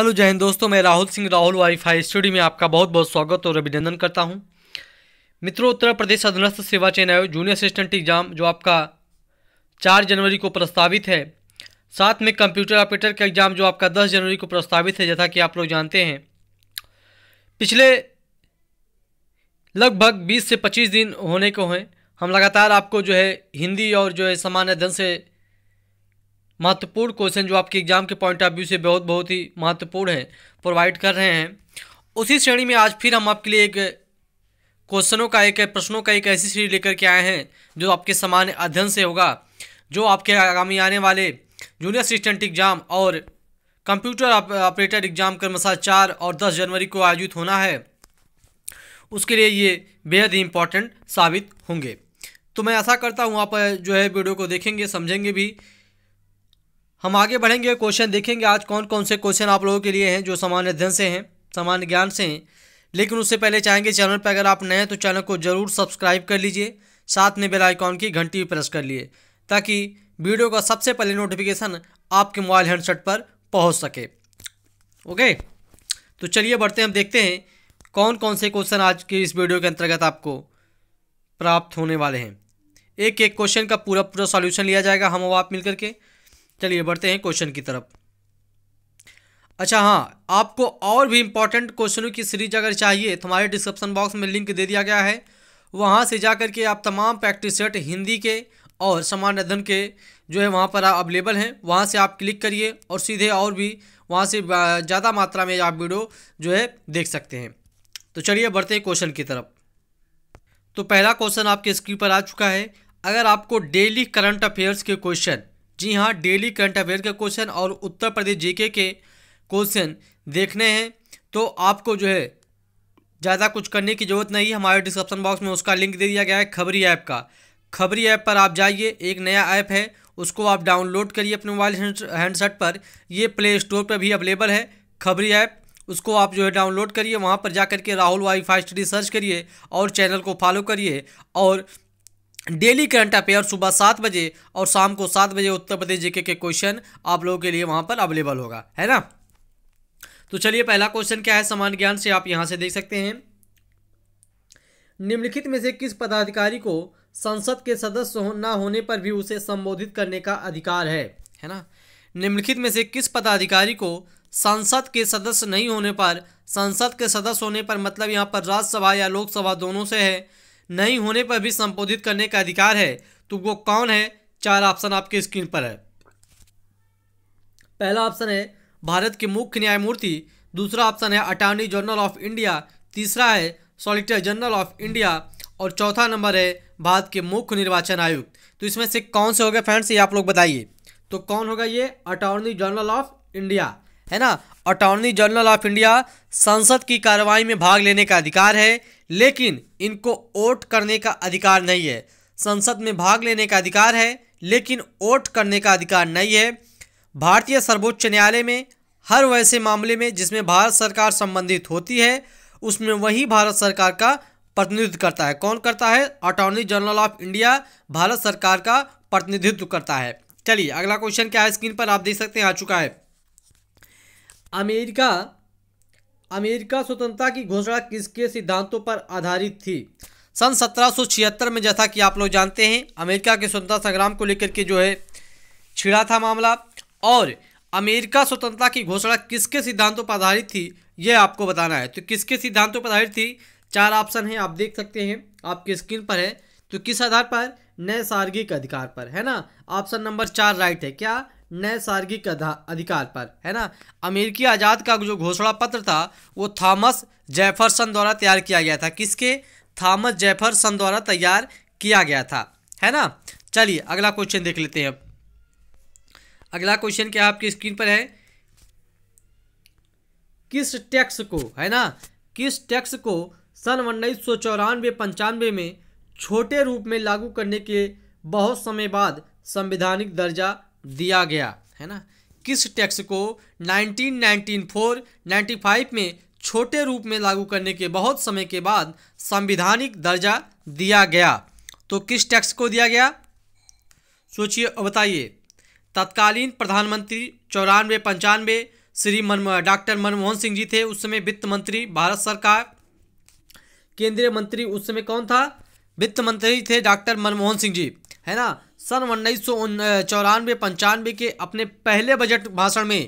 hello जय हिंद दोस्तों मैं राहुल सिंह राहुल वाईफाई स्टूडियो में आपका बहुत बहुत स्वागत और अभिनंदन करता हूं मित्रों उत्तर प्रदेश अधीनस्थ सेवा चयन आयोग जूनियर असिस्टेंट एग्जाम जो आपका चार जनवरी को प्रस्तावित है साथ में कंप्यूटर ऑपरेटर का एग्जाम जो आपका दस जनवरी को प्रस्तावित है जैसा कि आप लोग जानते हैं पिछले लगभग बीस से पच्चीस दिन होने को हैं हम लगातार आपको जो है हिंदी और जो है सामान्य धन से महत्वपूर्ण क्वेश्चन जो आपके एग्जाम के पॉइंट ऑफ व्यू से बहुत बहुत ही महत्वपूर्ण हैं प्रोवाइड कर रहे हैं उसी श्रेणी में आज फिर हम आपके लिए एक क्वेश्चनों का एक प्रश्नों का एक ऐसी सीरीज लेकर के आए हैं जो आपके सामान्य अध्ययन से होगा जो आपके आगामी आने वाले जूनियर असिस्टेंट एग्जाम और कंप्यूटर ऑपरेटर एग्जाम क्रमशः चार और दस जनवरी को आयोजित होना है उसके लिए ये बेहद ही इम्पॉर्टेंट साबित होंगे तो मैं ऐसा करता हूँ आप जो है वीडियो को देखेंगे समझेंगे भी हम आगे बढ़ेंगे क्वेश्चन देखेंगे आज कौन कौन से क्वेश्चन आप लोगों के लिए हैं जो सामान्य अध्ययन से हैं सामान्य ज्ञान से हैं लेकिन उससे पहले चाहेंगे चैनल पर अगर आप नए हैं तो चैनल को जरूर सब्सक्राइब कर लीजिए साथ में बेल आइकॉन की घंटी भी प्रेस कर लिए ताकि वीडियो का सबसे पहले नोटिफिकेशन आपके मोबाइल हैंडसेट पर पहुँच सके ओके तो चलिए बढ़ते हैं हम देखते हैं कौन कौन से क्वेश्चन आज के इस वीडियो के अंतर्गत आपको प्राप्त होने वाले हैं एक एक क्वेश्चन का पूरा पूरा सॉल्यूशन लिया जाएगा हम और आप मिलकर के चलिए बढ़ते हैं क्वेश्चन की तरफ अच्छा हाँ आपको और भी इंपॉर्टेंट क्वेश्चनों की सीरीज अगर चाहिए तो हमारे डिस्क्रिप्शन बॉक्स में लिंक दे दिया गया है वहाँ से जा करके के आप तमाम प्रैक्टिस सेट हिंदी के और सामान्य अध्ययन के जो है वहाँ पर अवेलेबल हैं वहाँ से आप क्लिक करिए और सीधे और भी वहाँ से ज़्यादा मात्रा में आप वीडियो जो है देख सकते हैं तो चलिए बढ़ते हैं क्वेश्चन की तरफ तो पहला क्वेश्चन आपके स्क्रीन पर आ चुका है अगर आपको डेली करंट अफेयर्स के क्वेश्चन जी हाँ डेली करंट अफेयर के क्वेश्चन और उत्तर प्रदेश जीके के क्वेश्चन देखने हैं तो आपको जो है ज़्यादा कुछ करने की ज़रूरत नहीं हमारे डिस्क्रिप्शन बॉक्स में उसका लिंक दे दिया गया है खबरी ऐप का खबरी ऐप पर आप जाइए एक नया ऐप है उसको आप डाउनलोड करिए अपने मोबाइल हैंडसेट पर ये प्ले स्टोर पर भी अवेलेबल है खबरी ऐप उसको आप जो है डाउनलोड करिए वहाँ पर जा करके के राहुल वाईफाई स्टडी सर्च करिए और चैनल को फॉलो करिए और डेली करंट अफेयर सुबह सात बजे और शाम को सात बजे उत्तर प्रदेश जीके के क्वेश्चन आप लोगों के लिए वहां पर अवेलेबल होगा है ना तो चलिए पहला क्वेश्चन क्या है समान ज्ञान से आप यहाँ से देख सकते हैं निम्नलिखित में से किस पदाधिकारी को संसद के सदस्य हो, ना होने पर भी उसे संबोधित करने का अधिकार है है ना निम्नलिखित में से किस पदाधिकारी को संसद के सदस्य नहीं होने पर संसद के सदस्य होने पर मतलब यहाँ पर राज्यसभा या लोकसभा दोनों से है नहीं होने पर भी संबोधित करने का अधिकार है तो वो कौन है चार ऑप्शन आपके स्क्रीन पर है पहला ऑप्शन है भारत के मुख्य न्यायमूर्ति दूसरा ऑप्शन है अटॉर्नी जनरल ऑफ इंडिया तीसरा है सॉलिटर जनरल ऑफ इंडिया और चौथा नंबर है भारत के मुख्य निर्वाचन आयुक्त तो इसमें से कौन से होगा फ्रेंड्स ये आप लोग बताइए तो कौन होगा ये अटॉर्नी जनरल ऑफ इंडिया है ना अटॉर्नी जनरल ऑफ इंडिया संसद की कार्रवाई में भाग लेने का अधिकार है लेकिन इनको वोट करने का अधिकार नहीं है संसद में भाग लेने का अधिकार है लेकिन वोट करने का अधिकार नहीं है भारतीय सर्वोच्च न्यायालय में हर वैसे मामले में जिसमें भारत सरकार संबंधित होती है उसमें वही भारत सरकार का प्रतिनिधित्व करता है कौन करता है attorney general of India Bharat सरकार का प्रतिनिधित्व करता है चलिए अगला क्वेश्चन क्या है स्क्रीन पर आप देख सकते हैं आ चुका है अमेरिका अमेरिका स्वतंत्रता की घोषणा किसके सिद्धांतों पर आधारित थी सन 1776 में जैसा कि आप लोग जानते हैं अमेरिका के स्वतंत्रता संग्राम को लेकर के जो है छिड़ा था मामला और अमेरिका स्वतंत्रता की घोषणा किसके सिद्धांतों पर आधारित थी यह आपको बताना है तो किसके सिद्धांतों पर आधारित थी चार ऑप्शन हैं आप देख सकते हैं आपके स्क्रीन पर है तो किस आधार पर नैसार्गिक अधिकार पर है ना ऑप्शन नंबर चार राइट है क्या नैसार्गिक अधिकार पर है ना अमेरिकी आज़ाद का जो घोषणा पत्र था वो थॉमस जेफरसन द्वारा तैयार किया गया था किसके थॉमस जेफरसन द्वारा तैयार किया गया था है ना चलिए अगला क्वेश्चन देख लेते हैं अगला क्वेश्चन क्या आपकी स्क्रीन पर है किस टैक्स को है ना किस टैक्स को सन उन्नीस सौ चौरानवे पंचानवे में छोटे रूप में लागू करने के बहुत समय बाद संवैधानिक दर्जा दिया गया है ना किस टैक्स को 1994, 95 में छोटे रूप में लागू करने के बहुत समय के बाद संविधानिक दर्जा दिया गया तो किस टैक्स को दिया गया सोचिए और बताइए तत्कालीन प्रधानमंत्री चौरानवे पंचानवे श्री मन डॉक्टर मनमोहन सिंह जी थे उस समय वित्त मंत्री भारत सरकार केंद्रीय मंत्री उस समय कौन था वित्त मंत्री थे डॉक्टर मनमोहन सिंह जी है ना सन उन्नीस सौ चौरानवे पंचानवे के अपने पहले बजट भाषण में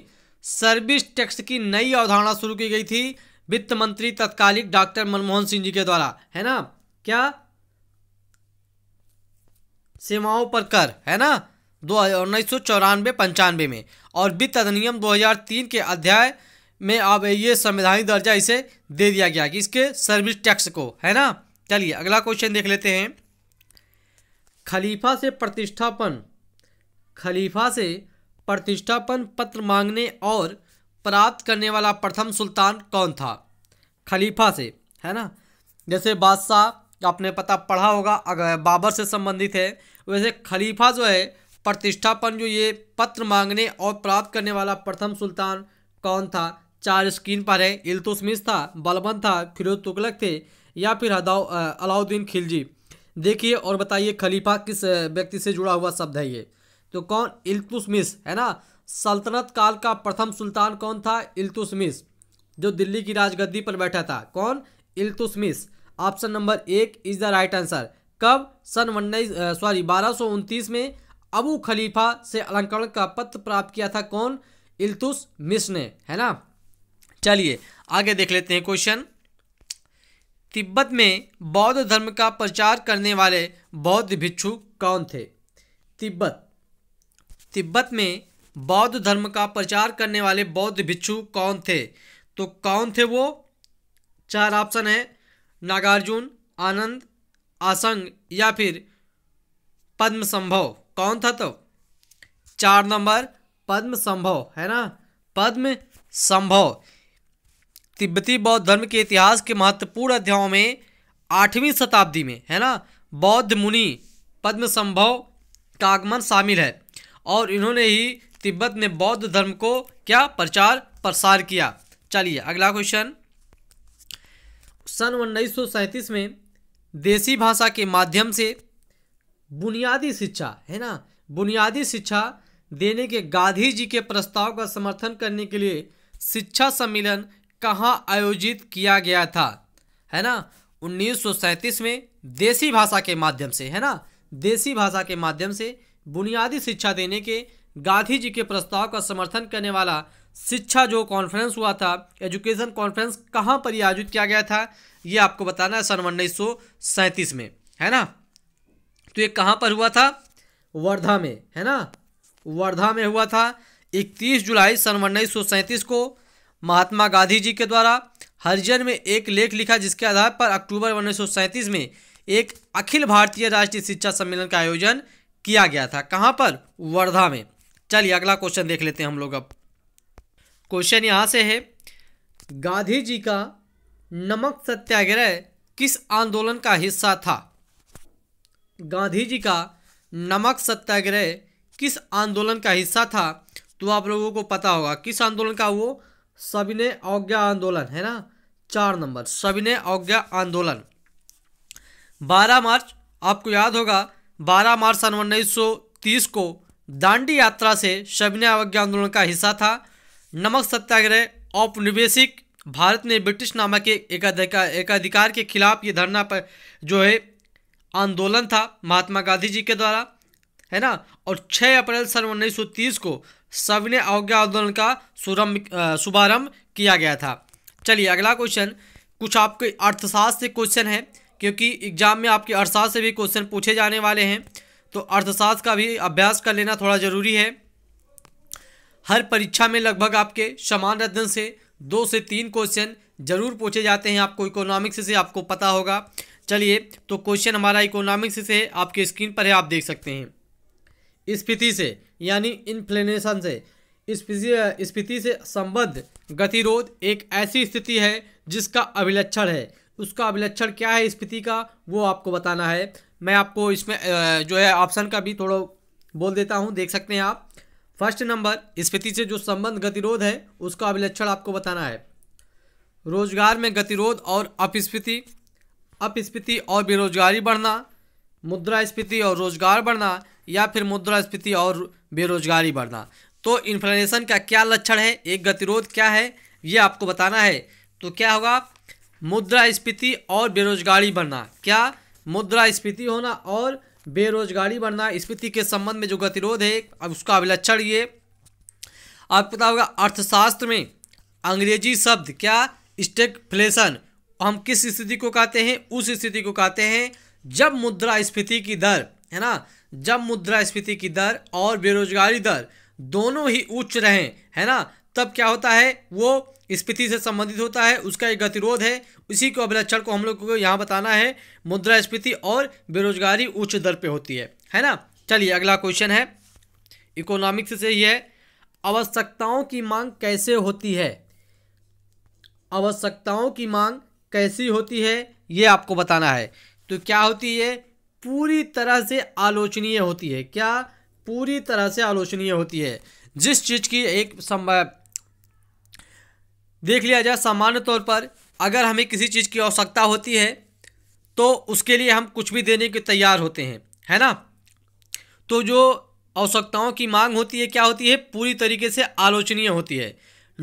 सर्विस टैक्स की नई अवधारणा शुरू की गई थी वित्त मंत्री तत्कालिक डॉक्टर मनमोहन सिंह जी के द्वारा है ना क्या सेवाओं पर कर है ना दो उन्नीस सौ चौरानवे पंचानवे में और वित्त अधिनियम 2003 के अध्याय में अब ये संवैधानिक दर्जा इसे दे दिया गया कि इसके सर्विस टैक्स को है ना चलिए अगला क्वेश्चन देख लेते हैं खलीफा से प्रतिष्ठापन खलीफा से प्रतिष्ठापन पत्र मांगने और प्राप्त करने वाला प्रथम सुल्तान कौन था खलीफा से है ना जैसे बादशाह आपने पता पढ़ा होगा अगर बाबर से संबंधित है वैसे खलीफा जो है प्रतिष्ठापन जो ये पत्र मांगने और प्राप्त करने वाला प्रथम सुल्तान कौन था चार स्क्रीन पर है इल्तुसमिस था बलबन था फिरोज तुगलक थे या फिर अलाउद्दीन खिलजी देखिए और बताइए खलीफा किस व्यक्ति से जुड़ा हुआ शब्द है ये तो कौन इल्तुसमिस है ना सल्तनत काल का प्रथम सुल्तान कौन था इल्तुसमिस जो दिल्ली की राजगद्दी पर बैठा था कौन इल्तुसमिस ऑप्शन नंबर एक इज द राइट आंसर कब सन उन्नीस सॉरी बारह में अबू खलीफा से अलंकरण का पत्र प्राप्त किया था कौन इल्तुस मिस ने है ना चलिए आगे देख लेते हैं क्वेश्चन तिब्बत में बौद्ध धर्म का प्रचार करने वाले बौद्ध भिक्षु कौन थे तिब्बत तिब्बत में बौद्ध धर्म का प्रचार करने वाले बौद्ध भिक्षु कौन थे तो कौन थे वो चार ऑप्शन है नागार्जुन आनंद आसंग या फिर पद्म संभव कौन था तो चार नंबर पद्म संभव है ना पद्म संभव तिब्बती बौद्ध धर्म के इतिहास के महत्वपूर्ण अध्यायों में आठवीं शताब्दी में है ना बौद्ध मुनि पद्म संभव का आगमन शामिल है और इन्होंने ही तिब्बत में बौद्ध धर्म को क्या प्रचार प्रसार किया चलिए अगला क्वेश्चन सन उन्नीस में देसी भाषा के माध्यम से बुनियादी शिक्षा है ना बुनियादी शिक्षा देने के गांधी जी के प्रस्ताव का समर्थन करने के लिए शिक्षा सम्मेलन कहाँ आयोजित किया गया था है ना 1937 में देसी भाषा के माध्यम से है ना देसी भाषा के माध्यम से बुनियादी शिक्षा देने के गांधी जी के प्रस्ताव का समर्थन करने वाला शिक्षा जो कॉन्फ्रेंस हुआ था एजुकेशन कॉन्फ्रेंस कहाँ पर आयोजित किया गया था ये आपको बताना है सन उन्नीस में है ना तो ये कहाँ पर हुआ था वर्धा में है ना वर्धा में हुआ था 31 जुलाई सन उन्नीस को महात्मा गांधी जी के द्वारा हरिजन में एक लेख लिखा जिसके आधार पर अक्टूबर उन्नीस में एक अखिल भारतीय राष्ट्रीय शिक्षा सम्मेलन का आयोजन किया गया था कहाँ पर वर्धा में चलिए अगला क्वेश्चन देख लेते हैं हम लोग अब क्वेश्चन यहाँ से है गांधी जी का नमक सत्याग्रह किस आंदोलन का हिस्सा था गांधी जी का नमक सत्याग्रह किस आंदोलन का हिस्सा था तो आप लोगों को पता होगा किस आंदोलन का वो सविनय अवज्ञा आंदोलन है ना चार नंबर सविनय अवज्ञा आंदोलन बारह मार्च आपको याद होगा बारह मार्च सन उन्नीस को दांडी यात्रा से सविनय अवज्ञा आंदोलन का हिस्सा था नमक सत्याग्रह औपनिवेशिक भारत ने ब्रिटिश नामक एकाधिकार के खिलाफ ये धरना पर जो है आंदोलन था महात्मा गांधी जी के द्वारा है ना और 6 अप्रैल सन उन्नीस को सविनय अवज्ञा आंदोलन का शुभारंभ किया गया था चलिए अगला क्वेश्चन कुछ आपके अर्थशास्त्र से क्वेश्चन है क्योंकि एग्जाम में आपके अर्थशास्त्र से भी क्वेश्चन पूछे जाने वाले हैं तो अर्थशास्त्र का भी अभ्यास कर लेना थोड़ा ज़रूरी है हर परीक्षा में लगभग आपके समान रत्न से दो से तीन क्वेश्चन जरूर पूछे जाते हैं आपको इकोनॉमिक्स से आपको पता होगा चलिए तो क्वेश्चन हमारा इकोनॉमिक्स से आपके स्क्रीन पर है आप देख सकते हैं स्फीति से यानी इन्फ्लेनेशन से स्फीति से संबद्ध गतिरोध एक ऐसी स्थिति है जिसका अभिलक्षण है उसका अभिलक्षण क्या है स्फीति का वो आपको बताना है मैं आपको इसमें जो है ऑप्शन का भी थोड़ा बोल देता हूँ देख सकते हैं आप फर्स्ट नंबर स्फीति से जो संबंध गतिरोध है उसका अभिलक्षण आपको बताना है रोजगार में गतिरोध और अपस्फीति अपस्फीति और बेरोजगारी बढ़ना मुद्रास्फीति और रोजगार बढ़ना या फिर मुद्रास्फीति और बेरोजगारी बढ़ना तो इन्फ्लेशन का क्या लक्षण है एक गतिरोध क्या है ये आपको बताना है तो क्या होगा मुद्रास्फीति और बेरोजगारी बढ़ना क्या मुद्रास्फीति होना और बेरोजगारी बढ़ना स्फीति के संबंध में जो गतिरोध है अब उसका अभिलक्षण ये आपको पता होगा अर्थशास्त्र में अंग्रेजी शब्द क्या स्टेकफ्लेशन हम किस स्थिति को कहते हैं उस स्थिति को कहते हैं जब मुद्रास्फीति की दर है ना जब मुद्रास्फीति की दर और बेरोजगारी दर दोनों ही उच्च रहें है ना तब क्या होता है वो स्फीति से संबंधित होता है उसका एक गतिरोध है उसी को अभिलक्षण को हम लोग को यहाँ बताना है मुद्रा स्फीति और बेरोजगारी उच्च दर पे होती है है ना चलिए अगला क्वेश्चन है इकोनॉमिक्स से ही है आवश्यकताओं की मांग कैसे होती है आवश्यकताओं की मांग कैसी होती है ये आपको बताना है तो क्या होती है पूरी तरह से आलोचनीय होती है क्या पूरी तरह से आलोचनीय होती है जिस चीज़ की एक देख लिया जाए सामान्य तौर पर अगर हमें किसी चीज़ की आवश्यकता होती है तो उसके लिए हम कुछ भी देने के तैयार होते हैं है ना तो जो आवश्यकताओं की मांग होती है क्या होती है पूरी तरीके से आलोचनीय होती है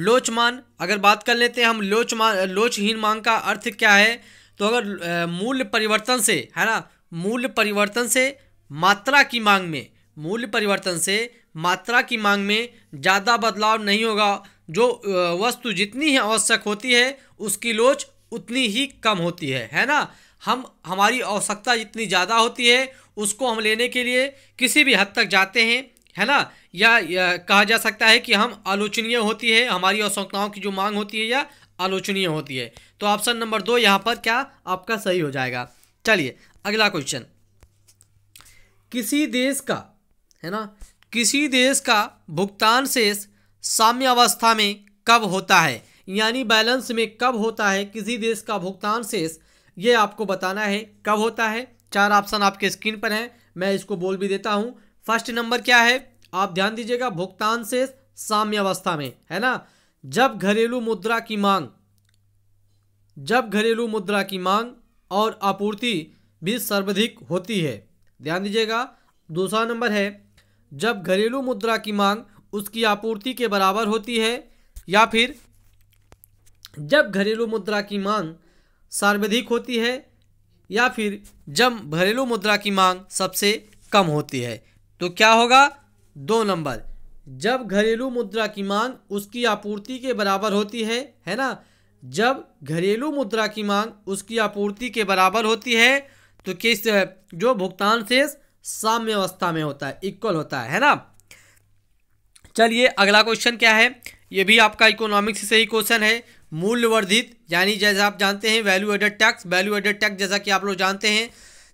लोचमान अगर बात कर लेते हैं हम लोचमान लोचहीन मांग का अर्थ क्या है तो अगर मूल्य परिवर्तन से है ना मूल्य परिवर्तन से मात्रा की मांग में मूल्य परिवर्तन से मात्रा की मांग में ज़्यादा बदलाव नहीं होगा जो वस्तु जितनी ही आवश्यक होती है उसकी लोच उतनी ही कम होती है है ना हम हमारी आवश्यकता जितनी ज़्यादा होती है उसको हम लेने के लिए किसी भी हद तक जाते हैं है ना या, या कहा जा सकता है कि हम आलोचनीय होती है हमारी आवश्यकताओं की जो मांग होती है या आलोचनीय होती है तो ऑप्शन नंबर दो यहाँ पर क्या आपका सही हो जाएगा चलिए अगला क्वेश्चन किसी देश का है ना किसी देश का भुगतान शेष साम्यावस्था में कब होता है यानी बैलेंस में कब होता है किसी देश का भुगतान शेष ये आपको बताना है कब होता है चार ऑप्शन आपके स्क्रीन पर हैं मैं इसको बोल भी देता हूँ फर्स्ट नंबर क्या है आप ध्यान दीजिएगा भुगतान शेष साम्यावस्था में है ना जब घरेलू मुद्रा की मांग जब घरेलू मुद्रा की मांग और आपूर्ति भी सर्वाधिक होती है ध्यान दीजिएगा दूसरा नंबर है जब घरेलू मुद्रा की मांग उसकी आपूर्ति के बराबर होती है या फिर जब घरेलू मुद्रा की मांग सर्वाधिक होती है या फिर जब घरेलू मुद्रा की मांग सबसे कम होती है तो क्या होगा दो नंबर जब घरेलू मुद्रा की मांग उसकी आपूर्ति के बराबर होती है है ना जब घरेलू मुद्रा की मांग उसकी आपूर्ति के बराबर होती है तो किस जो भुगतान शेष साम्य अवस्था में होता है इक्वल होता है है ना चलिए अगला क्वेश्चन क्या है ये भी आपका इकोनॉमिक्स से ही क्वेश्चन है मूल्यवर्धित यानी जैसा आप जानते हैं value added tax value added tax जैसा कि आप लोग जानते हैं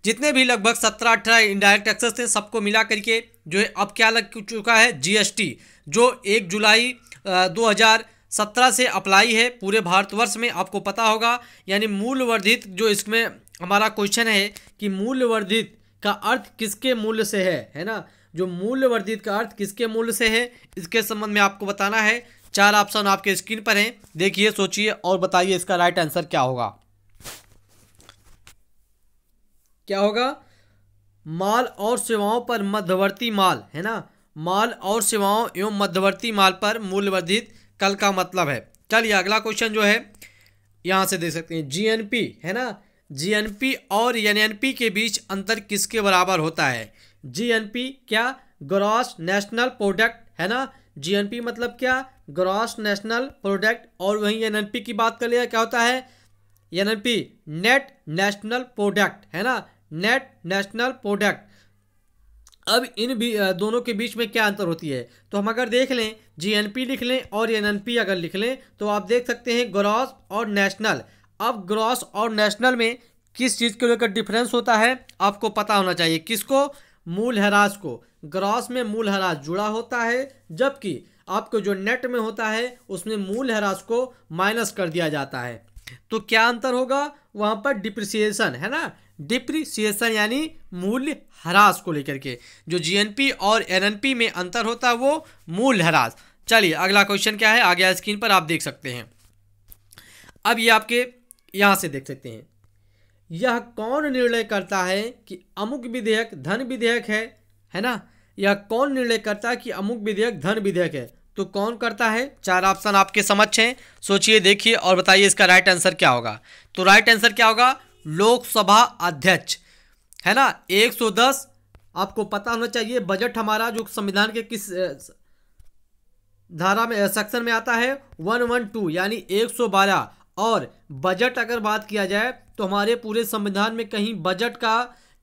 जितने भी लगभग सत्रह अठारह इंडायरेक्ट टैक्सेस थे सबको मिला करके जो है अब क्या लग चुका है जीएसटी जो एक जुलाई दो हज़ार सत्रह से अप्लाई है पूरे भारतवर्ष में आपको पता होगा यानी मूल्यवर्धित जो इसमें हमारा क्वेश्चन है कि मूल्यवर्धित का अर्थ किसके मूल्य से है है ना जो मूल्यवर्धित का अर्थ किसके मूल्य से है इसके संबंध में आपको बताना है चार ऑप्शन आपके स्क्रीन पर हैं देखिए सोचिए और बताइए इसका राइट आंसर क्या होगा क्या होगा माल और सेवाओं पर मध्यवर्ती माल है ना माल और सेवाओं एवं मध्यवर्ती माल पर मूल्यवर्धित कल का मतलब है चलिए अगला क्वेश्चन जो है यहाँ से देख सकते हैं जीएनपी है ना जीएनपी और एनएनपी के बीच अंतर किसके बराबर होता है जीएनपी क्या ग्रॉस नेशनल प्रोडक्ट है ना जीएनपी मतलब क्या ग्रॉस नेशनल प्रोडक्ट और वहीं एनएनपी की बात कर लिया क्या होता है एनएनपी नेट नेशनल प्रोडक्ट है ना नेट नेशनल प्रोडक्ट अब इन भी दोनों के बीच में क्या अंतर होती है तो हम अगर देख लें जीएनपी लिख लें और एनएनपी अगर लिख लें तो आप देख सकते हैं ग्रॉस और नेशनल अब ग्रॉस और नेशनल में किस चीज़ को लेकर डिफरेंस होता है आपको पता होना चाहिए किसको मूल हराज को ग्रॉस में मूल हराज जुड़ा होता है जबकि आपको जो नेट में होता है उसमें मूल हराज को माइनस कर दिया जाता है तो क्या अंतर होगा वहाँ पर डिप्रिसिएशन है ना डिप्रिसिएशन यानी मूल्य ह्रास को लेकर के जो जीएनपी और एनएनपी में अंतर होता है वो मूल्य ह्रास चलिए अगला क्वेश्चन क्या है आ गया स्क्रीन पर आप देख सकते हैं अब ये आपके यहाँ से देख सकते हैं यह कौन निर्णय करता है कि अमुक विधेयक धन विधेयक है है ना यह कौन निर्णय करता है कि अमुक विधेयक धन विधेयक है तो कौन करता है चार ऑप्शन आपके समक्ष हैं सोचिए देखिए और बताइए इसका राइट आंसर क्या होगा तो राइट आंसर क्या होगा लोकसभा अध्यक्ष है ना 110 आपको पता होना चाहिए बजट हमारा जो संविधान के किस धारा में सेक्शन में आता है 112 यानी 112 और बजट अगर बात किया जाए तो हमारे पूरे संविधान में कहीं बजट का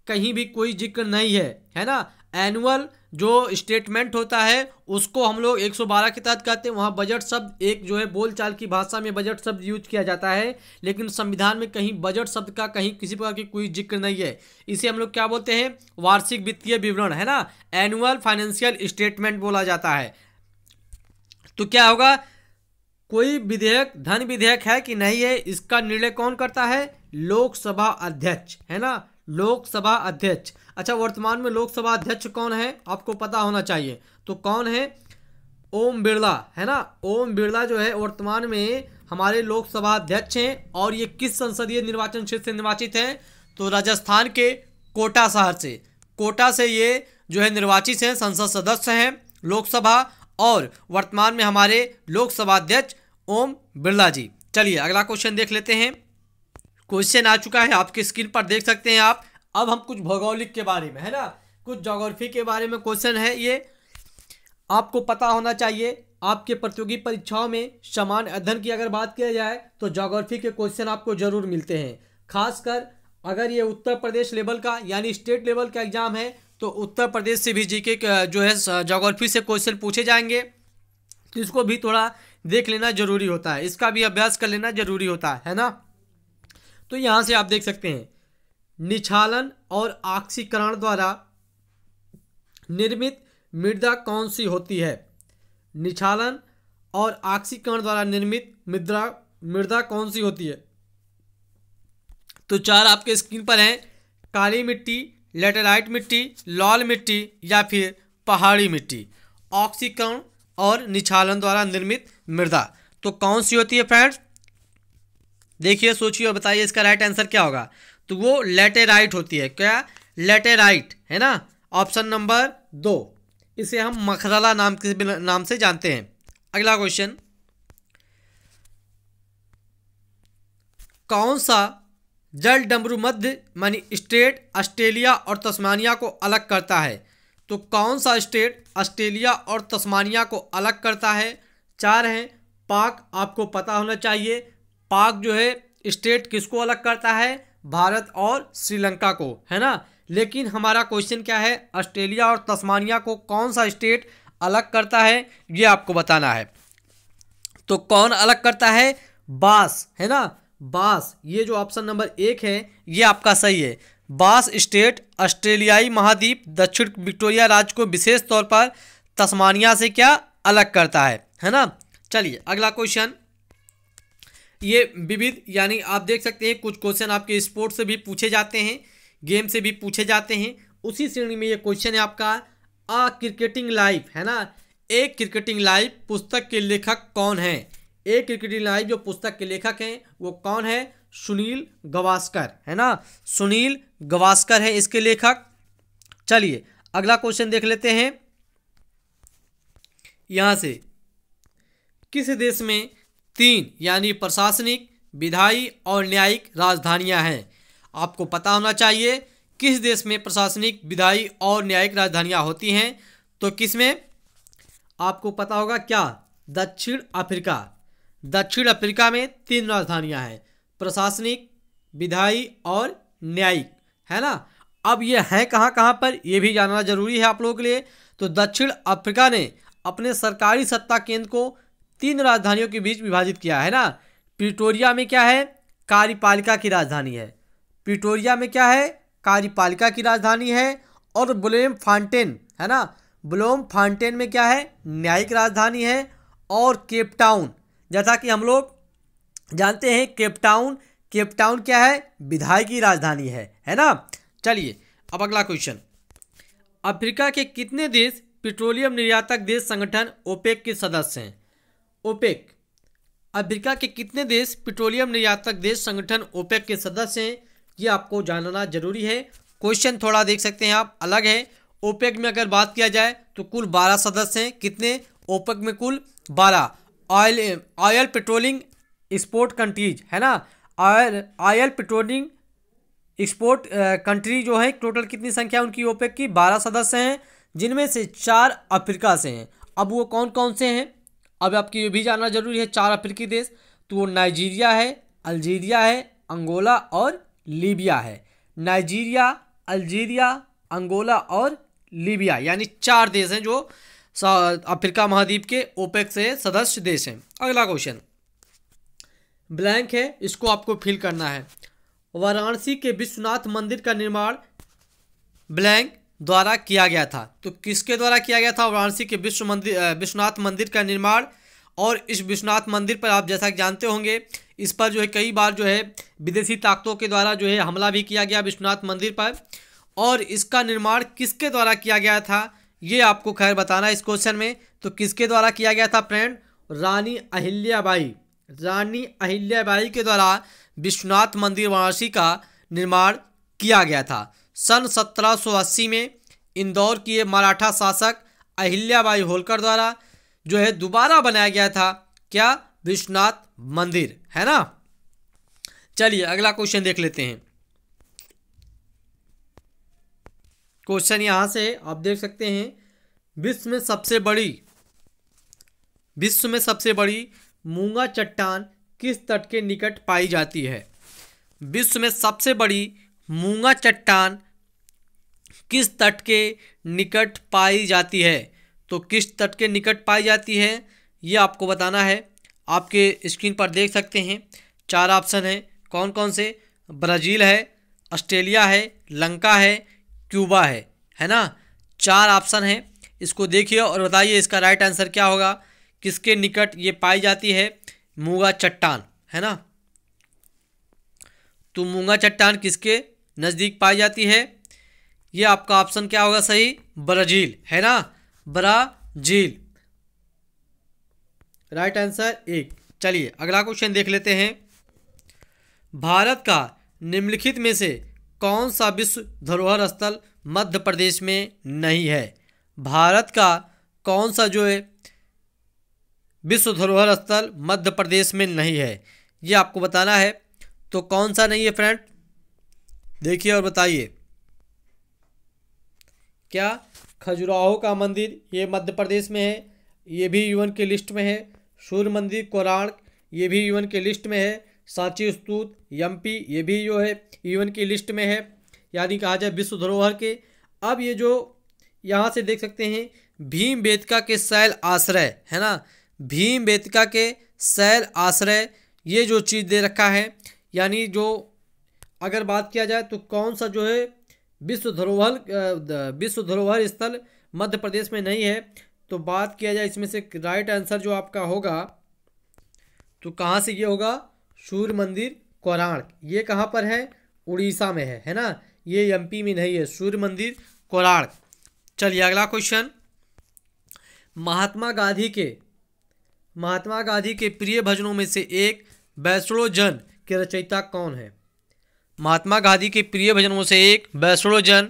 कहीं भी कोई जिक्र नहीं है है ना एनुअल जो स्टेटमेंट होता है उसको हम लोग 112 के तहत कहते हैं वहाँ बजट शब्द एक जो है बोलचाल की भाषा में बजट शब्द यूज किया जाता है लेकिन संविधान में कहीं बजट शब्द का कहीं किसी प्रकार की कोई जिक्र नहीं है इसे हम लोग क्या बोलते हैं वार्षिक वित्तीय विवरण है ना एनुअल फाइनेंशियल स्टेटमेंट बोला जाता है तो क्या होगा कोई विधेयक धन विधेयक है कि नहीं है इसका निर्णय कौन करता है लोकसभा अध्यक्ष है ना लोकसभा अध्यक्ष अच्छा वर्तमान में लोकसभा अध्यक्ष कौन है आपको पता होना चाहिए तो कौन है ओम बिरला है ना ओम बिरला जो है वर्तमान में हमारे लोकसभा अध्यक्ष हैं और ये किस संसदीय निर्वाचन क्षेत्र से निर्वाचित हैं तो राजस्थान के कोटा शहर से कोटा से ये जो है निर्वाचित हैं संसद सदस्य हैं लोकसभा और वर्तमान में हमारे लोकसभा अध्यक्ष ओम बिरला जी चलिए अगला क्वेश्चन देख लेते हैं क्वेश्चन आ चुका है आपकी स्क्रीन पर देख सकते हैं आप अब हम कुछ भौगोलिक के बारे में है ना कुछ जोग्राफी के बारे में क्वेश्चन है ये आपको पता होना चाहिए आपके प्रतियोगी परीक्षाओं में समान अध्ययन की अगर बात किया जाए तो जोग्राफी के क्वेश्चन आपको ज़रूर मिलते हैं खासकर अगर ये उत्तर प्रदेश लेवल का यानी स्टेट लेवल का एग्ज़ाम है तो उत्तर प्रदेश से भी जी के जो है जोग्राफी से क्वेश्चन पूछे जाएंगे तो इसको भी थोड़ा देख लेना ज़रूरी होता है इसका भी अभ्यास कर लेना ज़रूरी होता है है ना तो यहाँ से आप देख सकते हैं निछालन और ऑक्सीकरण द्वारा निर्मित मृदा कौन सी होती है निछालन और ऑक्सीकरण द्वारा निर्मित मृदा मृदा कौन सी होती है तो चार आपके स्क्रीन पर हैं काली मिट्टी लेटेराइट मिट्टी लाल मिट्टी या फिर पहाड़ी मिट्टी ऑक्सीकरण और निछालन द्वारा निर्मित मृदा तो कौन सी होती है फ्रेंड्स देखिए सोचिए और बताइए इसका राइट आंसर क्या होगा तो वो लेटेराइट होती है क्या लेटेराइट है ना ऑप्शन नंबर दो इसे हम मखरला नाम के नाम से जानते हैं अगला क्वेश्चन कौन सा जल डमरू मध्य मानी स्टेट ऑस्ट्रेलिया और तस्मानिया को अलग करता है तो कौन सा स्टेट ऑस्ट्रेलिया और तस्मानिया को अलग करता है चार हैं पाक आपको पता होना चाहिए पाक जो है स्टेट किसको अलग करता है भारत और श्रीलंका को है ना लेकिन हमारा क्वेश्चन क्या है ऑस्ट्रेलिया और तस्मानिया को कौन सा स्टेट अलग करता है ये आपको बताना है तो कौन अलग करता है बास है ना बास ये जो ऑप्शन नंबर एक है ये आपका सही है बास स्टेट ऑस्ट्रेलियाई महाद्वीप दक्षिण विक्टोरिया राज्य को विशेष तौर पर तस्मानिया से क्या अलग करता है है ना चलिए अगला क्वेश्चन ये विविध यानी आप देख सकते हैं कुछ क्वेश्चन आपके स्पोर्ट्स से भी पूछे जाते हैं गेम से भी पूछे जाते हैं उसी श्रेणी में ये क्वेश्चन है आपका अ क्रिकेटिंग लाइफ है ना ए क्रिकेटिंग लाइफ पुस्तक के लेखक कौन है ए क्रिकेटिंग लाइफ जो पुस्तक के लेखक हैं वो कौन है सुनील गवास्कर है ना सुनील गवास्कर है इसके लेखक चलिए अगला क्वेश्चन देख लेते हैं यहाँ से किस देश में तीन यानी प्रशासनिक विधायी और न्यायिक राजधानियां हैं आपको पता होना चाहिए किस देश में प्रशासनिक विधायी और न्यायिक राजधानियां होती हैं तो किस में आपको पता होगा क्या दक्षिण अफ्रीका दक्षिण अफ्रीका में तीन राजधानियां हैं प्रशासनिक विधायी और न्यायिक है ना अब ये है कहाँ कहाँ पर ये भी जानना जरूरी है आप लोगों के लिए तो दक्षिण अफ्रीका ने अपने सरकारी सत्ता केंद्र को तीन राजधानियों के बीच विभाजित किया है ना प्रिटोरिया में क्या है कार्यपालिका की राजधानी है प्रिटोरिया में क्या है कार्यपालिका की राजधानी है और ब्लोम फांटेन है ना ब्लोम फांटेन में क्या है न्यायिक राजधानी है और केपटाउन जैसा कि हम लोग जानते हैं केपटाउन केपटाउन क्या है विधायकी राजधानी है है ना चलिए अब अगला क्वेश्चन अफ्रीका के कितने देश पेट्रोलियम निर्यातक देश संगठन ओपेक के सदस्य हैं ओपेक अफ्रीका के कितने देश पेट्रोलियम निर्यातक देश संगठन ओपेक के सदस्य हैं ये आपको जानना जरूरी है क्वेश्चन थोड़ा देख सकते हैं आप अलग है ओपेक में अगर बात किया जाए तो कुल बारह सदस्य हैं कितने ओपेक में कुल बारह oil oil petroleum export countries है ना oil oil petroleum export country जो है टोटल कितनी संख्या उनकी ओपेक की बारह सदस्य हैं जिनमें से चार अफ्रीका से हैं अब वो कौन कौन से हैं अब आपके ये भी जानना जरूरी है चार अफ्रीकी देश तो वो नाइजीरिया है अल्जीरिया है अंगोला और लीबिया है नाइजीरिया अल्जीरिया अंगोला और लीबिया यानी चार देश हैं जो अफ्रीका महाद्वीप के ओपेक से सदस्य देश हैं अगला क्वेश्चन ब्लैंक है इसको आपको फिल करना है वाराणसी के विश्वनाथ मंदिर का निर्माण ब्लैंक द्वारा किया गया था तो किसके द्वारा किया गया था वाराणसी के विश्व मंदिर विश्वनाथ मंदिर का निर्माण और इस विश्वनाथ मंदिर पर आप जैसा कि जानते होंगे इस पर जो है कई बार जो है विदेशी ताकतों के द्वारा जो है हमला भी किया गया विश्वनाथ मंदिर पर और इसका निर्माण किसके द्वारा किया गया था ये आपको खैर बताना है इस क्वेश्चन में तो किसके द्वारा किया गया था फ्रेंड रानी अहिल्याबाई रानी अहिल्याबाई के द्वारा विश्वनाथ मंदिर वाराणसी का निर्माण किया गया था सन 1780 में इंदौर की ये मराठा शासक अहिल्याबाई होलकर द्वारा जो है दोबारा बनाया गया था क्या विश्वनाथ मंदिर है ना चलिए अगला क्वेश्चन देख लेते हैं क्वेश्चन यहाँ से आप देख सकते हैं विश्व में सबसे बड़ी विश्व में सबसे बड़ी मूंगा चट्टान किस तट के निकट पाई जाती है विश्व में सबसे बड़ी मूंगा चट्टान किस तट के निकट पाई जाती है तो किस तट के निकट पाई जाती है ये आपको बताना है आपके स्क्रीन पर देख सकते हैं चार ऑप्शन हैं कौन कौन से ब्राज़ील है ऑस्ट्रेलिया है लंका है क्यूबा है है ना चार ऑप्शन हैं इसको देखिए और बताइए इसका राइट आंसर क्या होगा किसके निकट ये पाई जाती है मूंगा चट्टान है ना तो मूंगा चट्टान किसके नज़दीक पाई जाती है ये आपका ऑप्शन क्या होगा सही ब्राजील है ना ब्राजील राइट आंसर एक चलिए अगला क्वेश्चन देख लेते हैं भारत का निम्नलिखित में से कौन सा विश्व धरोहर स्थल मध्य प्रदेश में नहीं है भारत का कौन सा जो है विश्व धरोहर स्थल मध्य प्रदेश में नहीं है ये आपको बताना है तो कौन सा नहीं है फ्रेंड देखिए और बताइए क्या खजुराहो का मंदिर ये मध्य प्रदेश में है ये भी यूएन की लिस्ट में है सूर्य मंदिर कोराण ये भी यूएन की लिस्ट में है सांची स्तूत यम्पी ये भी जो है यूएन की लिस्ट में है यानी कहा जाए विश्व धरोहर के अब ये जो यहाँ से देख सकते हैं भीम बेतका के शैल आश्रय है ना भीम बेतका के शैल आश्रय ये जो चीज़ दे रखा है यानी जो अगर बात किया जाए तो कौन सा जो है विश्व धरोहर विश्व धरोहर स्थल मध्य प्रदेश में नहीं है तो बात किया जाए इसमें से राइट आंसर जो आपका होगा तो कहाँ से ये होगा सूर्य मंदिर कोराण ये कहाँ पर है उड़ीसा में है है ना ये एमपी में नहीं है सूर्य मंदिर कोराण चलिए अगला क्वेश्चन महात्मा गांधी के महात्मा गांधी के प्रिय भजनों में से एक वैष्णो जन के रचयिता कौन है महात्मा गांधी के प्रिय भजनों से एक वैष्णो जन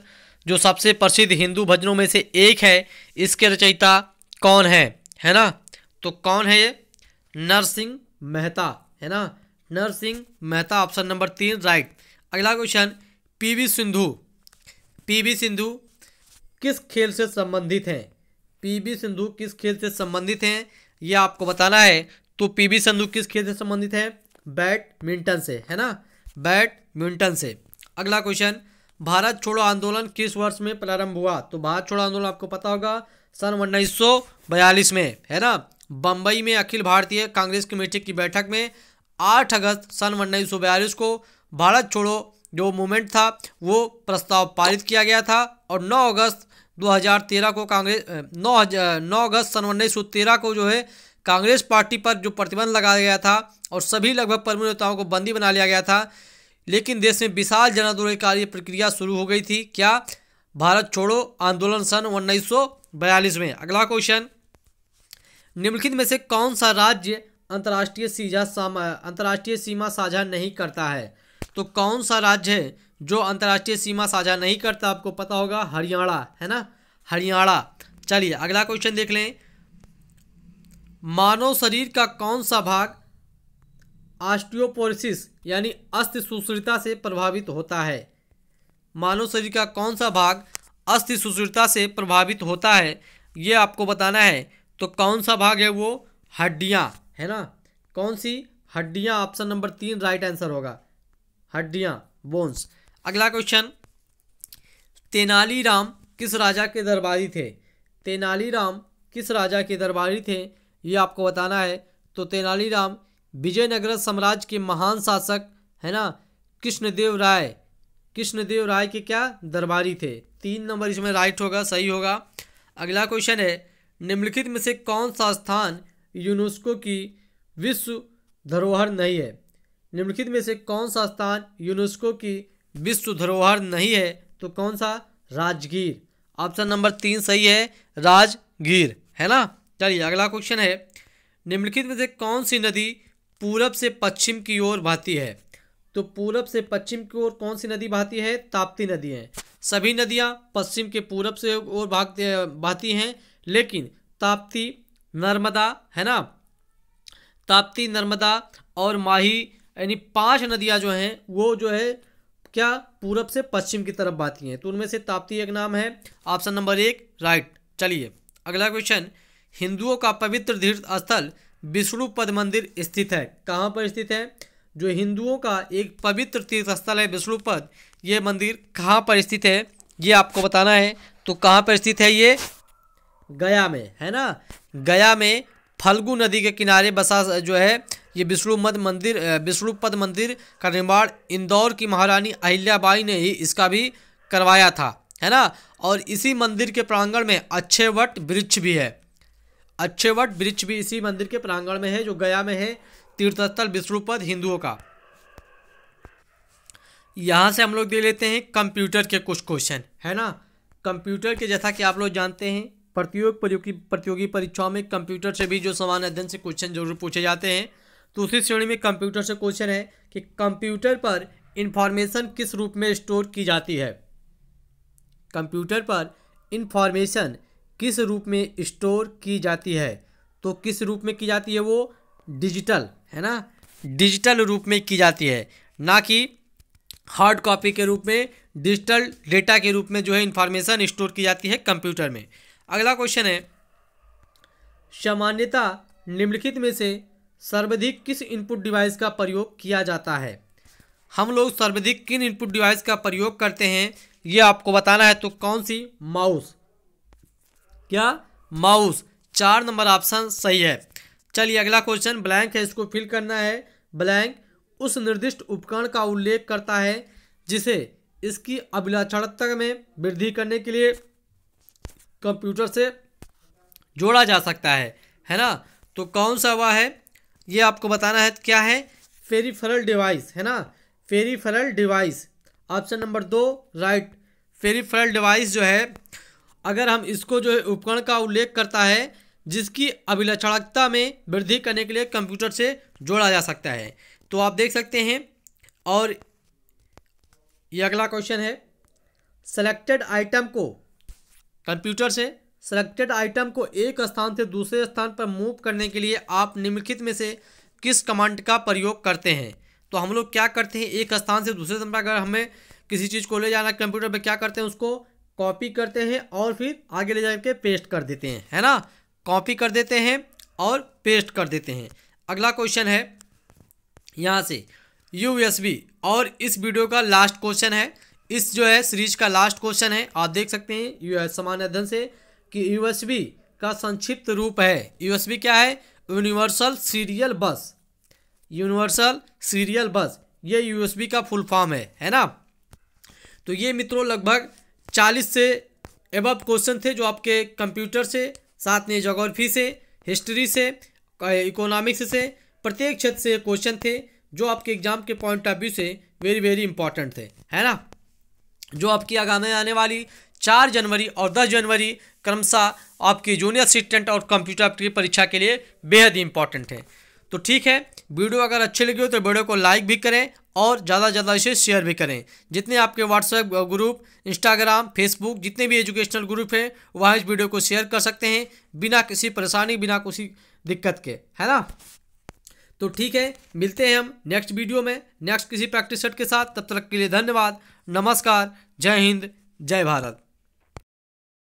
जो सबसे प्रसिद्ध हिंदू भजनों में से एक है इसके रचयिता कौन है है ना तो कौन है ये नरसिंह मेहता है ना नरसिंह मेहता ऑप्शन नंबर तीन राइट अगला question PV Sindhu PV Sindhu किस खेल से संबंधित हैं पीवी सिंधु किस खेल से संबंधित हैं ये आपको बताना है तो पीवी सिंधु किस खेल से संबंधित है बैडमिंटन से है ना बैडमिंटन से अगला क्वेश्चन भारत छोड़ो आंदोलन किस वर्ष में प्रारंभ हुआ तो भारत छोड़ो आंदोलन आपको पता होगा सन उन्नीस में है ना बम्बई में अखिल भारतीय कांग्रेस कमेटी की बैठक में 8 अगस्त सन उन्नीस को भारत छोड़ो जो मूवमेंट था वो प्रस्ताव पारित किया गया था और 9 अगस्त 2013 को कांग्रेस 9 9 अगस्त सन उन्नीस को जो है कांग्रेस पार्टी पर जो प्रतिबंध लगाया गया था और सभी लगभग प्रमुख नेताओं को बंदी बना लिया गया था लेकिन देश में विशाल जन आंदोलनकारी प्रक्रिया शुरू हो गई थी क्या भारत छोड़ो आंदोलन सन उन्नीस में अगला क्वेश्चन निम्नलिखित में से कौन सा राज्य अंतर्राष्ट्रीय सीझा अंतर्राष्ट्रीय सीमा साझा नहीं करता है तो कौन सा राज्य है जो अंतर्राष्ट्रीय सीमा साझा नहीं करता आपको पता होगा हरियाणा है ना हरियाणा चलिए अगला क्वेश्चन देख लें मानव शरीर का कौन सा भाग आस्टियोपोरिसिस यानी अस्थि सुश्रता से प्रभावित होता है मानव शरीर का कौन सा भाग अस्थि सुश्रता से प्रभावित होता है ये आपको बताना है तो कौन सा भाग है वो हड्डियाँ है ना कौन सी हड्डियाँ ऑप्शन नंबर तीन राइट आंसर होगा हड्डियाँ बोन्स अगला क्वेश्चन तेनालीराम किस राजा के दरबारी थे तेनालीराम किस राजा के दरबारी थे ये आपको बताना है तो तेनालीराम विजयनगर साम्राज्य के महान शासक है ना कृष्णदेव राय कृष्णदेव राय के क्या दरबारी थे तीन नंबर इसमें राइट होगा सही होगा अगला क्वेश्चन है निम्नलिखित में से कौन सा स्थान यूनेस्को की विश्व धरोहर नहीं है निम्नलिखित में से कौन सा स्थान यूनेस्को की विश्व धरोहर नहीं है तो कौन सा राजगीर ऑप्शन नंबर तीन सही है राजगीर है ना चलिए अगला क्वेश्चन है निम्नलिखित में से कौन सी नदी पूरब से पश्चिम की ओर बहती है तो पूरब से पश्चिम की ओर कौन सी नदी बहती है ताप्ती नदी है सभी नदियाँ पश्चिम के पूरब से ओर भागती बहती हैं लेकिन ताप्ती नर्मदा है ना ताप्ती नर्मदा और माही यानी पांच नदियाँ जो हैं वो जो है क्या पूरब से पश्चिम की तरफ बहती हैं तो उनमें से ताप्ती एक नाम है ऑप्शन नंबर एक राइट चलिए अगला क्वेश्चन हिंदुओं का पवित्र तीर्थ स्थल विष्णु पद मंदिर स्थित है कहाँ पर स्थित है जो हिंदुओं का एक पवित्र तीर्थ स्थल है विष्णुपद ये मंदिर कहाँ पर स्थित है ये आपको बताना है तो कहाँ पर स्थित है ये गया में है ना गया में फल्गु नदी के किनारे बसा जो है ये विष्णुपद मंदिर विष्णुपद मंदिर का निर्माण इंदौर की महारानी अहिल्याबाई ने ही इसका भी करवाया था है ना और इसी मंदिर के प्रांगण में अच्छे वट वृक्ष भी है अच्छेवट वृक्ष भी इसी मंदिर के प्रांगण में है जो गया में है तीर्थस्थल विष्णुपद हिंदुओं का यहाँ से हम लोग दे लेते हैं कंप्यूटर के कुछ क्वेश्चन है ना कंप्यूटर के जैसा कि आप लोग जानते हैं प्रतियोग प्रतियोगी प्रतियोगी परीक्षाओं में कंप्यूटर से भी जो समान अध्ययन से क्वेश्चन जरूर पूछे जाते हैं तो उसी श्रेणी में कंप्यूटर से क्वेश्चन है कि कंप्यूटर पर इंफॉर्मेशन किस रूप में स्टोर की जाती है कंप्यूटर पर इंफॉर्मेशन किस रूप में स्टोर की जाती है तो किस रूप में की जाती है वो डिजिटल है ना डिजिटल रूप में की जाती है ना कि हार्ड कॉपी के रूप में डिजिटल डेटा के रूप में जो है इन्फॉर्मेशन स्टोर की जाती है कंप्यूटर में अगला क्वेश्चन है सामान्यता निम्नलिखित में से सर्वाधिक किस इनपुट डिवाइस का प्रयोग किया जाता है हम लोग सर्वाधिक किन इनपुट डिवाइस का प्रयोग करते हैं ये आपको बताना है तो कौन सी माउस क्या माउस चार नंबर ऑप्शन सही है चलिए अगला क्वेश्चन ब्लैंक है इसको फिल करना है ब्लैंक उस निर्दिष्ट उपकरण का उल्लेख करता है जिसे इसकी अभिलाषणता में वृद्धि करने के लिए कंप्यूटर से जोड़ा जा सकता है है ना तो कौन सा हुआ है ये आपको बताना है क्या है फेरीफरल डिवाइस है ना फेरीफरल डिवाइस ऑप्शन नंबर दो राइट फेरीफरल डिवाइस जो है अगर हम इसको जो है उपकरण का उल्लेख करता है जिसकी अभिलक्षणता में वृद्धि करने के लिए कंप्यूटर से जोड़ा जा सकता है तो आप देख सकते हैं और ये अगला क्वेश्चन है सेलेक्टेड आइटम को कंप्यूटर से सेलेक्टेड आइटम को एक स्थान से दूसरे स्थान पर मूव करने के लिए आप निम्नलिखित में से किस कमांड का प्रयोग करते हैं तो हम लोग क्या करते हैं एक स्थान से दूसरे स्थान पर अगर हमें किसी चीज़ को ले जाना कंप्यूटर पर क्या करते हैं उसको कॉपी करते हैं और फिर आगे ले जाके पेस्ट कर देते हैं है ना कॉपी कर देते हैं और पेस्ट कर देते हैं अगला क्वेश्चन है यहाँ से बी और इस वीडियो का लास्ट क्वेश्चन है इस जो है सीरीज का लास्ट क्वेश्चन है आप देख सकते हैं यू सामान्य अध्ययन से कि बी का संक्षिप्त रूप है बी क्या है universal serial bus universal serial bus ये बी का फुल फॉर्म है है ना तो ये मित्रों लगभग चालीस से एब क्वेश्चन थे जो आपके कंप्यूटर से साथ में जोग्राफी से हिस्ट्री से इकोनॉमिक्स से प्रत्येक क्षेत्र से क्वेश्चन थे जो आपके एग्जाम के पॉइंट ऑफ व्यू से वेरी वेरी इंपॉर्टेंट थे है ना जो आपकी आगामी आने वाली चार जनवरी और दस जनवरी क्रमशः आपके जूनियर असिस्टेंट और कंप्यूटर की परीक्षा के लिए बेहद इंपॉर्टेंट है तो ठीक है वीडियो अगर अच्छी लगी हो तो वीडियो को लाइक भी करें और ज़्यादा से ज़्यादा इसे शेयर भी करें जितने आपके व्हाट्सएप ग्रुप इंस्टाग्राम फेसबुक जितने भी एजुकेशनल ग्रुप हैं वहाँ इस वीडियो को शेयर कर सकते हैं बिना किसी परेशानी बिना किसी दिक्कत के है ना तो ठीक है मिलते हैं हम नेक्स्ट वीडियो में नेक्स्ट किसी प्रैक्टिस सेट के साथ तब तक के लिए धन्यवाद नमस्कार जय हिंद जय भारत